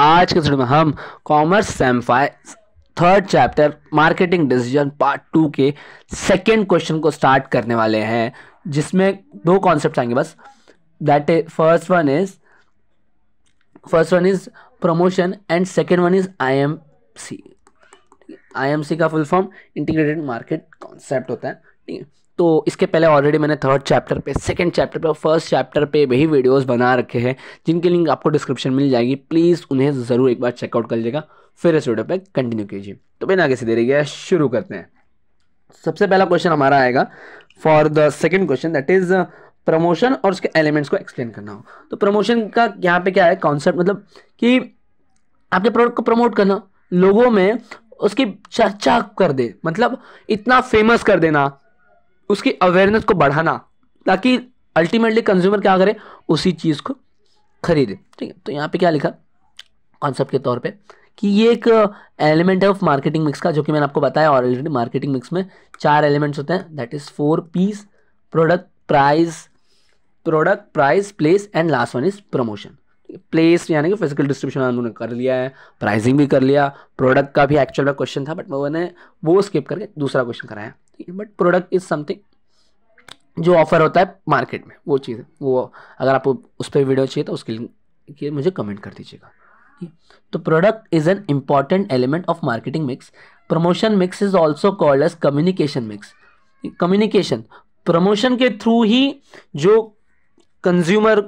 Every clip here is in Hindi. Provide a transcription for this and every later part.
आज के वीडियो में हम कॉमर्स सेमफाई third chapter marketing decision part two के सेकेंड क्वेश्चन को स्टार्ट करने वाले हैं जिसमें दो कॉन्सेप्ट आएंगे बस that is first one is first one is promotion and second one is I M C I M C का full form integrated market concept होता है ठीक है तो इसके पहले ऑलरेडी मैंने थर्ड चैप्टर पे सेकंड चैप्टर पे और फर्स्ट चैप्टर पे भी वीडियोस बना रखे हैं जिनकी लिंक आपको डिस्क्रिप्शन मिल जाएगी प्लीज़ उन्हें ज़रूर एक बार चेकआउट कर लीजिएगा फिर इस वीडियो पे कंटिन्यू कीजिए तो बिना आगे रही है शुरू करते हैं सबसे पहला क्वेश्चन हमारा आएगा for the second question that is promotion और उसके एलिमेंट्स को एक्सप्लेन करना हो तो प्रमोशन का यहाँ पे क्या है कॉन्सेप्ट मतलब कि आपके प्रोडक्ट को प्रमोट करना लोगों में उसकी चर्चा कर दे मतलब इतना फेमस कर देना उसकी अवेयरनेस को बढ़ाना ताकि अल्टीमेटली कंज्यूमर क्या करे उसी चीज़ को खरीदे ठीक है तो यहाँ पे क्या लिखा कॉन्सेप्ट के तौर पे कि ये एक एलिमेंट है ऑफ मार्केटिंग मिक्स का जो कि मैंने आपको बताया ऑलरेडी मार्केटिंग मिक्स में चार एलिमेंट्स होते हैं that is four Ps product price product price place and last one is promotion place यानी कि फिजिकल डिस्ट्रीब्यूशन उन्होंने कर लिया है प्राइसिंग भी कर लिया प्रोडक्ट का भी एक्चुअल में क्वेश्चन था बट मैंने वो स्किप करके दूसरा क्वेश्चन कराया बट प्रोडक्ट इज़ समथिंग जो ऑफर होता है मार्केट में वो चीज़ है वो अगर आप उस पर वीडियो चाहिए तो उसके लिंक मुझे कमेंट कर दीजिएगा तो product is an important element of marketing mix promotion mix is also called as communication mix communication promotion के थ्रू ही जो कंज्यूमर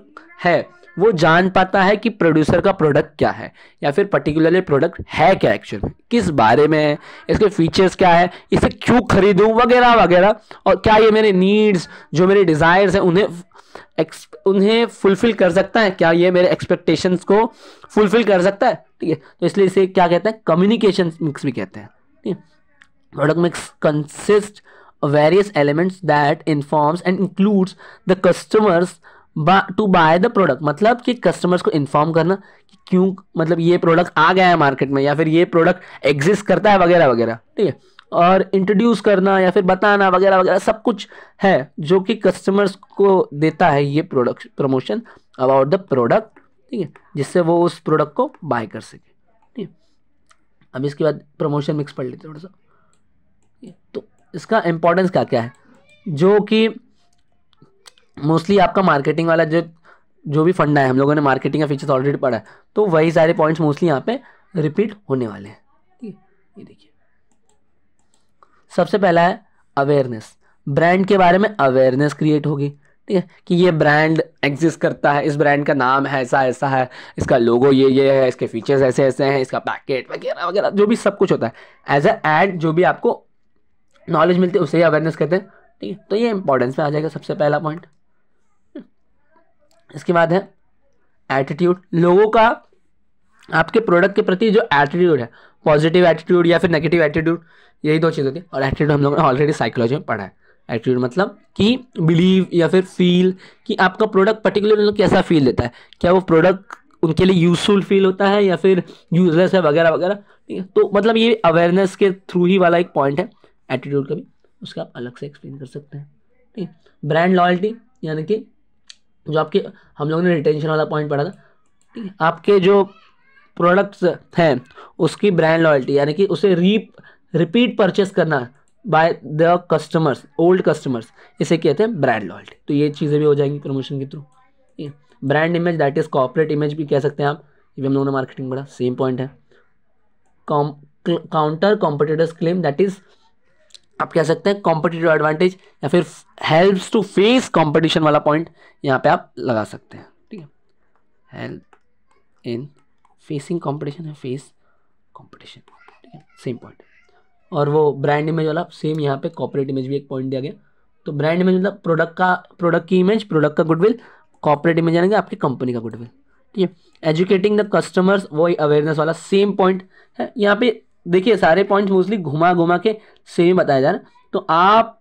है वो जान पाता है कि प्रोड्यूसर का प्रोडक्ट क्या है या फिर पर्टिकुलरली प्रोडक्ट है क्या एक्चुअल किस बारे में है इसके फीचर्स क्या है इसे क्यों खरीदूँ वगैरह वगैरह और क्या ये मेरे नीड्स जो मेरे डिज़ायर्स हैं उन्हें उन्हें फुलफिल कर सकता है क्या ये मेरे एक्सपेक्टेशंस को फुलफिल कर सकता है ठीक है तो इसलिए इसे क्या कहते हैं कम्युनिकेशन मिक्स भी कहते हैं ठीक है product mix consist various elements that informs and includes the customers to buy the product मतलब कि कस्टमर्स को इन्फॉर्म करना कि क्यों मतलब ये प्रोडक्ट आ गया है मार्केट में या फिर ये प्रोडक्ट एग्जिस्ट करता है वगैरह वगैरह ठीक है और इंट्रोड्यूस करना या फिर बताना वगैरह वगैरह सब कुछ है जो कि कस्टमर्स को देता है ये product promotion about the product ठीक है जिससे वो उस प्रोडक्ट को बाय कर सके ठीक है अब इसके बाद प्रमोशन मिक्स पढ़ लेते हैं थोड़ा सा तो इसका इम्पोर्टेंस क्या क्या है जो कि मोस्टली आपका मार्केटिंग वाला जो जो भी फंडा है हम लोगों ने मार्केटिंग का फीचर्स ऑलरेडी पढ़ा है तो वही सारे पॉइंट्स मोस्टली यहाँ पे रिपीट होने वाले हैं ठीक है ये देखिए सबसे पहला है अवेयरनेस ब्रांड के बारे में अवेयरनेस क्रिएट होगी ठीक है कि ये ब्रांड एग्जिस्ट करता है इस ब्रांड का नाम है ऐसा ऐसा है इसका लोगो ये ये है इसके फीचर्स ऐसे ऐसे हैं इसका पैकेट वगैरह वगैरह जो भी सब कुछ होता है एज अ एड जो भी आपको नॉलेज मिलती है उसे ही अवेयरनेस कहते हैं ठीक है तो ये इंपॉर्टेंस में आ जाएगा सबसे पहला पॉइंट इसके बाद है एटीट्यूड लोगों का आपके प्रोडक्ट के प्रति जो एटीट्यूड है पॉजिटिव एटीट्यूड या फिर नेगेटिव एटीट्यूड यही दो चीज़ होती है और एटीट्यूड हम लोगों ने ऑलरेडी साइकोलॉजी में पढ़ा है एटीट्यूड मतलब कि बिलीव या फिर फील कि आपका प्रोडक्ट पर्टिकुलर कैसा फील देता है क्या वो प्रोडक्ट उनके लिए यूजफुल फील होता है या फिर यूजलेस है वगैरह वगैरह तो मतलब ये अवेयरनेस के थ्रू ही वाला एक पॉइंट है एटीट्यूड का भी उसका आप अलग से एक्सप्लेन कर सकते हैं ठीक है ब्रांड लॉयल्टी यानी कि जो आपके हम लोगों ने रिटेंशन वाला पॉइंट पढ़ा था ठीक है आपके जो प्रोडक्ट्स हैं उसकी ब्रांड लॉयल्टी यानी कि उसे रीप रिपीट परचेस करना by the customers old customers इसे कहते हैं ब्रांड लॉयल्टी तो ये चीज़ें भी हो जाएंगी प्रमोशन के थ्रू ठीक है brand image that is corporate image भी कह सकते हैं आप ये भी हम लोगों ने मार्केटिंग पढ़ा सेम पॉइंट है counter competitors claim that is आप कह सकते हैं कॉम्पिटेटिव एडवांटेज या फिर हेल्प्स टू फेस कॉम्पिटिशन वाला पॉइंट यहाँ पे आप लगा सकते हैं ठीक है हेल्प इन फेसिंग कॉम्पिटिशन है फेस कॉम्पिटिशन ठीक है सेम पॉइंट और वो ब्रांड इमेज वाला सेम यहाँ पे कॉपरेट इमेज भी एक पॉइंट दिया गया तो ब्रांड इमेज मतलब प्रोडक्ट का प्रोडक्ट की इमेज प्रोडक्ट का गुडविल कॉपरेट इमेज आएंगे आपकी कंपनी का गुडविल ठीक है एजुकेटिंग द कस्टमर्स वो अवेयरनेस वाला सेम पॉइंट है यहाँ पे देखिए सारे पॉइंट्स मोस्टली घुमा घुमा के सेम बताया जा रहा है तो आप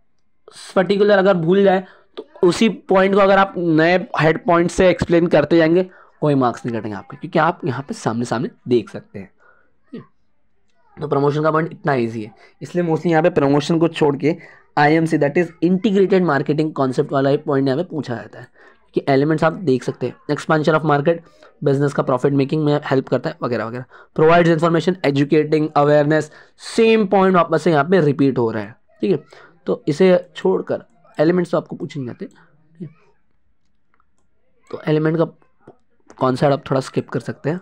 पर्टिकुलर अगर भूल जाए तो उसी पॉइंट को अगर आप नए हेड पॉइंट से एक्सप्लेन करते जाएंगे कोई मार्क्स नहीं कटेंगे आपके क्योंकि आप यहाँ पे सामने सामने देख सकते हैं तो प्रमोशन का पॉइंट इतना ईजी है इसलिए मोस्टली यहाँ पे प्रमोशन को छोड़ के I M C that is integrated marketing concept वाला पॉइंट यहाँ पे पूछा जाता है कि एलिमेंट्स आप देख सकते हैं एक्सपेंशन ऑफ मार्केट बिजनेस का प्रॉफिट मेकिंग में हेल्प करता है वगैरह वगैरह provides information educating awareness same point वापस से यहाँ पे रिपीट हो रहा है ठीक है तो इसे छोड़कर एलिमेंट्स तो आपको पूछ नहीं जाते तो एलिमेंट का कॉन्सेप्ट आप थोड़ा स्किप कर सकते हैं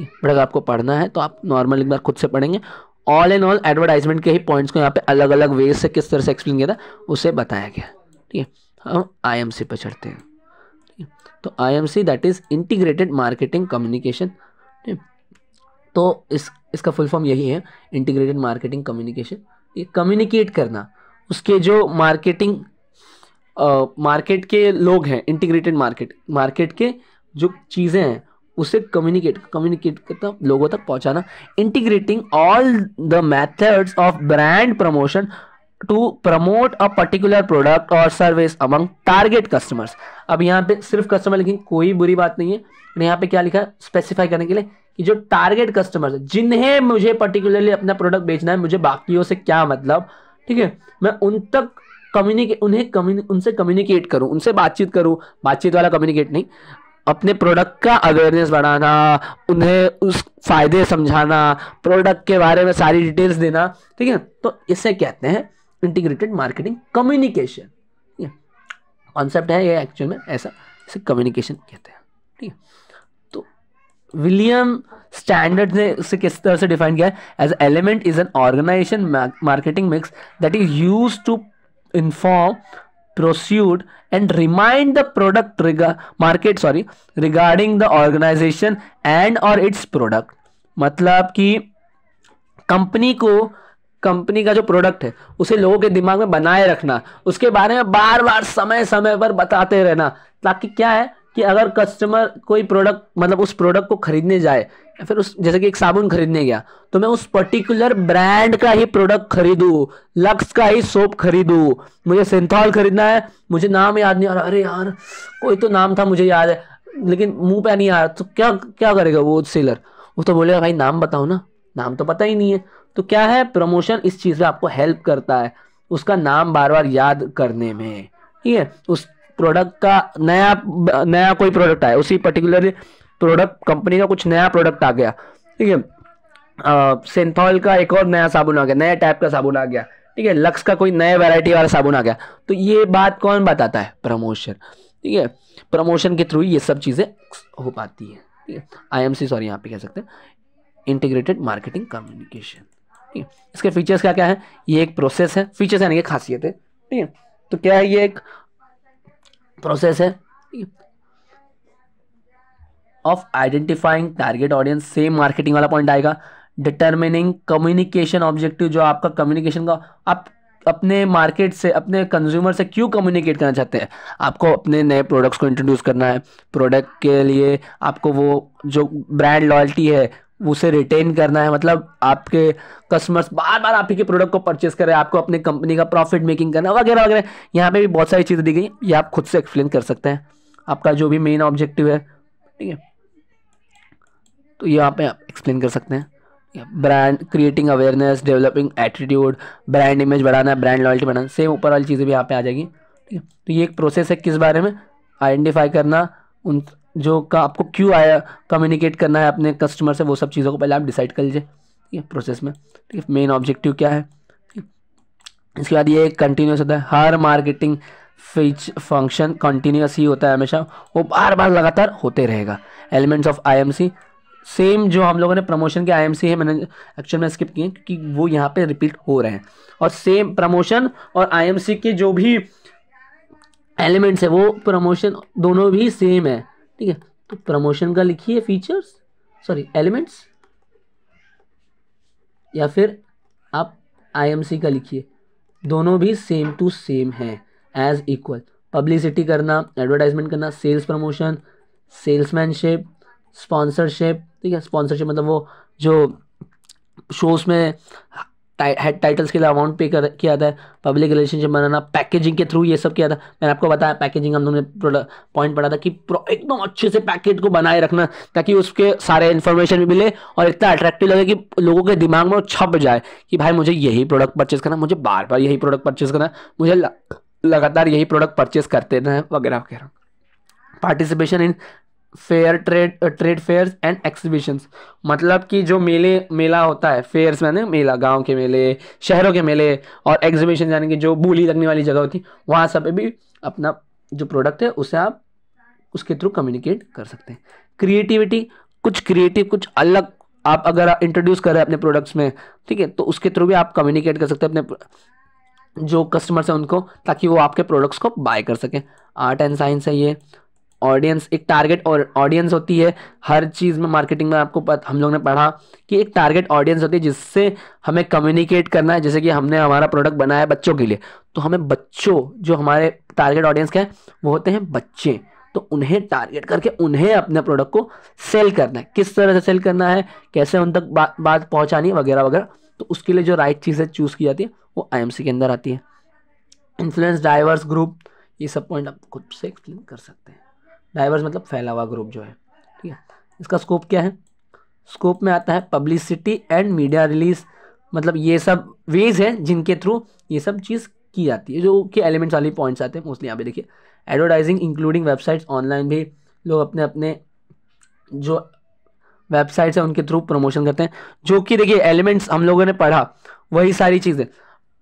बट अगर आपको पढ़ना है तो आप नॉर्मल एक बार खुद से पढ़ेंगे ऑल एंड ऑल एडवर्टाइजमेंट के ही पॉइंट्स को यहाँ पे अलग अलग वे से किस तरह से एक्सप्लेन किया था उसे बताया गया ठीक है हम आई एम सी पर चढ़ते हैं तो IMC that is integrated marketing communication तो इस इसका फुल फॉर्म यही है इंटीग्रेटेड मार्केटिंग कम्युनिकेशन ये कम्युनिकेट करना उसके जो मार्केटिंग मार्केट के लोग हैं इंटीग्रेटेड मार्केट मार्केट के जो चीज़ें हैं उसे कम्युनिकेट कम्युनिकेट करता लोगों तक पहुंचाना integrating all the methods of brand promotion to promote a particular product और सर्विस अमंग टारगेट कस्टमर्स अब यहाँ पे सिर्फ कस्टमर लिखेंगे कोई बुरी बात नहीं है मैंने यहाँ पे क्या लिखा स्पेसिफाई करने के लिए कि जो टारगेट कस्टमर्स है जिन्हें मुझे पर्टिकुलरली अपना प्रोडक्ट बेचना है मुझे बाकियों से क्या मतलब ठीक है मैं उन तक कम्युनिकेट उन्हें कम्युनि उनसे कम्युनिकेट करूँ उनसे बातचीत करूँ बातचीत वाला कम्युनिकेट नहीं अपने प्रोडक्ट का अवेयरनेस बढ़ाना उन्हें उस फायदे समझाना प्रोडक्ट के बारे में सारी डिटेल्स देना ठीक है तो इसे कहते हैं इंटीग्रेटेड मार्केटिंग कम्युनिकेशन कॉन्सेप्ट है ये एक्चुअल में ऐसा इसे कम्युनिकेशन कहते हैं ठीक है तो विलियम स्टैंडर्ड ने उसे किस तरह से डिफाइन किया है as element is an organisation marketing mix that is use to inform persuade and remind the product rega- market sorry regarding the organization and or its product मतलब कि कंपनी को कंपनी का जो प्रोडक्ट है उसे लोगों के दिमाग में बनाए रखना उसके बारे में बार बार समय समय पर बताते रहना ताकि क्या है कि अगर कस्टमर कोई प्रोडक्ट मतलब उस प्रोडक्ट को खरीदने जाए फिर उस जैसे कि एक साबुन खरीदने गया तो मैं उस पर्टिकुलर ब्रांड का ही प्रोडक्ट खरीदू लक्स का ही सोप खरीदू मुझे सिंथॉल खरीदना है मुझे नाम याद नहीं आ रहा अरे यार कोई तो नाम था मुझे याद है लेकिन मुंह पे नहीं आ रहा तो क्या क्या करेगा वो सेलर वो तो बोलेगा भाई नाम बताओ ना नाम तो पता ही नहीं है तो क्या है प्रमोशन इस चीज़ में आपको हेल्प करता है उसका नाम बार बार याद करने में ठीक है उस प्रोडक्ट का नया नया कोई प्रोडक्ट आया उसी पर्टिकुलर प्रोडक्ट कंपनी का कुछ नया प्रोडक्ट आ गया ठीक है सेंथॉल का एक और नया साबुन आ गया नया टाइप का साबुन आ गया ठीक है लक्स का कोई नया वैरायटी वाला साबुन आ गया तो ये बात कौन बताता है प्रमोशन ठीक है प्रमोशन के थ्रू ये सब चीज़ें हो पाती है ठीक है आई एम सी सॉरी यहाँ पे कह सकते हैं इंटीग्रेटेड मार्केटिंग कम्युनिकेशन इसके फीचर्स क्या क्या है ये एक प्रोसेस है फीचर्स यानी कि खासियत है ठीक है तो क्या है ये एक प्रोसेस है of identifying target audience same marketing वाला पॉइंट आएगा डिटर्मिनिंग कम्युनिकेशन ऑब्जेक्टिव जो आपका कम्युनिकेशन का आप अपने मार्केट से अपने कंज्यूमर से क्यों कम्युनिकेट करना चाहते हैं आपको अपने नए प्रोडक्ट्स को इंट्रोड्यूस करना है प्रोडक्ट के लिए आपको वो जो ब्रांड लॉयल्टी है उसे रिटेन करना है मतलब आपके कस्टमर्स बार बार आप ही के प्रोडक्ट को परचेस करें आपको अपने कंपनी का प्रॉफिट मेकिंग करना वगैरह वगैरह यहाँ पे भी बहुत सारी चीज़ें दी गई ये आप खुद से एक्सप्लेन कर सकते हैं आपका जो भी मेन ऑब्जेक्टिव है ठीक है तो ये आप एक्सप्लेन कर सकते हैं brand creating awareness developing attitude brand image बढ़ाना ब्रांड लॉयल्टी बढ़ाना सेम ऊपर वाली चीज़ें भी यहाँ पे आ जाएगी ठीक है तो ये एक प्रोसेस है किस बारे में आइडेंटिफाई करना उन जो का आपको क्यों आया कम्युनिकेट करना है अपने कस्टमर से वो सब चीज़ों को पहले आप डिसाइड कर लीजिए ठीक है प्रोसेस में ठीक है मेन ऑब्जेक्टिव क्या है इसके बाद ये कंटिन्यूस होता है हर मार्केटिंग फीच फंक्शन कंटिन्यूस ही होता है हमेशा वो बार बार लगातार होते रहेगा एलिमेंट्स ऑफ आई सेम जो हम लोगों ने प्रमोशन के सी है मैंने एक्चुअल में स्किप किए क्योंकि वो यहाँ पे रिपीट हो रहे हैं और सेम प्रमोशन और सी के जो भी एलिमेंट्स है वो प्रमोशन दोनों भी सेम है ठीक है तो प्रमोशन का लिखिए फीचर्स सॉरी एलिमेंट्स या फिर आप आईएमसी का लिखिए दोनों भी सेम टू सेम है एज इक्वल पब्लिसिटी करना एडवर्टाइजमेंट करना सेल्स प्रमोशन सेल्समैनशिप स्पॉन्सरशिप ठीक है स्पॉन्सरशिप मतलब वो जो शोज़ में हेड टाइटल्स के लिए अमाउंट पे कर किया था पब्लिक रिलेशनशिप बनाना पैकेजिंग के थ्रू ये सब किया था मैंने आपको बताया पैकेजिंग हम पॉइंट पढ़ा था कि एकदम अच्छे से पैकेज को बनाए रखना ताकि उसके सारे इन्फॉर्मेशन भी मिले और इतना अट्रैक्टिव लगे कि लोगों के दिमाग में छप जाए कि भाई मुझे यही प्रोडक्ट परचेस करना मुझे बार बार यही प्रोडक्ट परचेस करना मुझे लगातार यही प्रोडक्ट परचेस करते रहना वगैरह वगैरह participation in fair trade trade fairs and exhibitions मतलब कि जो मेले मेला होता है फेयर्स मैंने मेला गांव के मेले शहरों के मेले और एग्जीबिशन यानी कि जो बोली लगने वाली जगह होती है वहाँ सब भी अपना जो प्रोडक्ट है उसे आप उसके थ्रू कम्युनिकेट कर सकते हैं क्रिएटिविटी कुछ क्रिएटिव कुछ अलग आप अगर इंट्रोड्यूस कर रहे हैं अपने प्रोडक्ट्स में ठीक है तो उसके थ्रू भी आप कम्युनिकेट कर सकते हैं अपने जो कस्टमर्स हैं उनको ताकि वो आपके प्रोडक्ट्स को बाय कर सकें आर्ट एंड साइंस है ये ऑडियंस एक टारगेट और ऑडियंस होती है हर चीज़ में मार्केटिंग में आपको पत, हम लोग ने पढ़ा कि एक टारगेट ऑडियंस होती है जिससे हमें कम्युनिकेट करना है जैसे कि हमने हमारा प्रोडक्ट बनाया बच्चों के लिए तो हमें बच्चों जो हमारे टारगेट ऑडियंस के हैं वो होते हैं बच्चे तो उन्हें टारगेट करके उन्हें अपने प्रोडक्ट को सेल करना है किस तरह से सेल करना है कैसे उन तक बा, बात पहुँचानी वगैरह वगैरह तो उसके लिए जो राइट चीज़ें चूज़ की जाती है वो आई के अंदर आती है इन्फ्लुएंस डाइवर्स ग्रुप ये सब पॉइंट आप खुद से एक्सप्लेन कर सकते हैं डाइवर्स मतलब फैला हुआ ग्रुप जो है ठीक है इसका स्कोप क्या है स्कोप में आता है पब्लिसिटी एंड मीडिया रिलीज मतलब ये सब वेज है जिनके थ्रू ये सब चीज़ की जाती है जो कि एलिमेंट्स वाले पॉइंट्स आते हैं मोस्टली यहाँ पे देखिए एडवर्टाइजिंग इंक्लूडिंग वेबसाइट्स ऑनलाइन भी लोग अपने अपने जो वेबसाइट्स हैं उनके थ्रू प्रमोशन करते हैं जो कि देखिए एलिमेंट्स हम लोगों ने पढ़ा वही सारी चीज़ें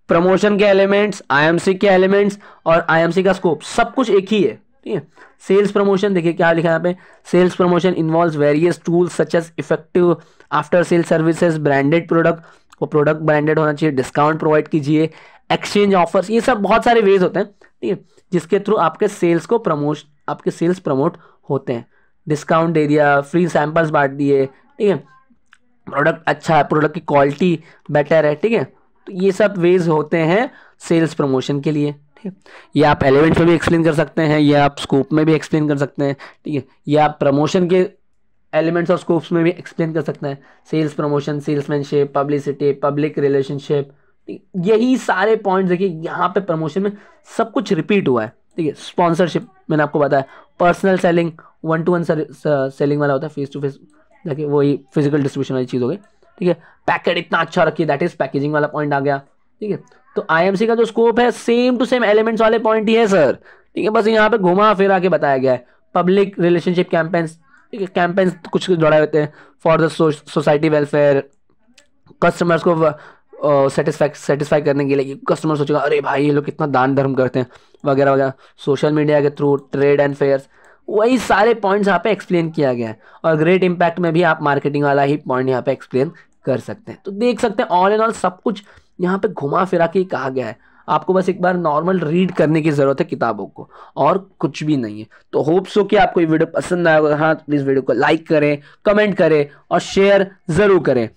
प्रमोशन के एलिमेंट्स आईएमसी के एलिमेंट्स और आईएमसी का स्कोप सब कुछ एक ही है ठीक है सेल्स प्रमोशन देखिए क्या लिखा है यहाँ पे sales promotion involve various tools such as effective after sale services branded product वो प्रोडक्ट ब्रांडेड होना चाहिए डिस्काउंट प्रोवाइड कीजिए एक्सचेंज ऑफर्स ये सब बहुत सारे वेज होते हैं ठीक है जिसके थ्रू आपके सेल्स को प्रमोश आपके सेल्स प्रमोट होते हैं डिस्काउंट दे दिया फ्री सैम्पल्स बांट दिए ठीक है प्रोडक्ट अच्छा है प्रोडक्ट की क्वालिटी बेटर है ठीक है तो ये सब वेज होते हैं सेल्स प्रमोशन के लिए ठीक है ये आप एलिमेंट्स में भी एक्सप्लेन कर सकते हैं या आप स्कोप में भी एक्सप्लेन कर सकते हैं ठीक है ये आप प्रमोशन के एलिमेंट्स और स्कोप्स में भी एक्सप्लेन कर सकते हैं sales promotion salesmanship publicity public relationship यही सारे पॉइंट देखिए यहाँ पे प्रमोशन में सब कुछ रिपीट हुआ है ठीक है स्पॉन्सरशिप मैंने आपको बताया personal selling one to one selling वाला होता है फेस टू फेस देखिए वही फिजिकल डिस्ट्रीब्यूशन वाली चीज़ हो गई ठीक है पैकेट इतना अच्छा रखिए दैट इज़ पैकेजिंग वाला पॉइंट आ गया ठीक है तो आईएमसी का जो स्कोप है सेम टू सेम एलिमेंट्स वाले पॉइंट ही है सर ठीक है बस यहाँ पे घुमा फिरा के बताया गया है पब्लिक रिलेशनशिप कैंपेन्स ठीक है कैंपेन्स कुछ जोड़े होते हैं for the society welfare customers को सेटिस्फाई करने के लिए कि कस्टमर सोचेगा अरे भाई ये लोग कितना दान धर्म करते हैं वगैरह वगैरह सोशल मीडिया के थ्रू ट्रेड एंड फेयर्स वही सारे पॉइंट्स यहाँ पे एक्सप्लेन किया गया है और ग्रेट इम्पैक्ट में भी आप मार्केटिंग वाला ही पॉइंट यहाँ पे एक्सप्लेन कर सकते हैं तो देख सकते हैं ऑल एंड ऑल सब कुछ यहाँ पे घुमा फिरा के कहा गया है आपको बस एक बार नॉर्मल रीड करने की ज़रूरत है किताबों को और कुछ भी नहीं है तो होप्स हो कि आपको ये वीडियो पसंद आएगा हाँ तो प्लीज़ वीडियो को लाइक करें कमेंट करें और शेयर ज़रूर करें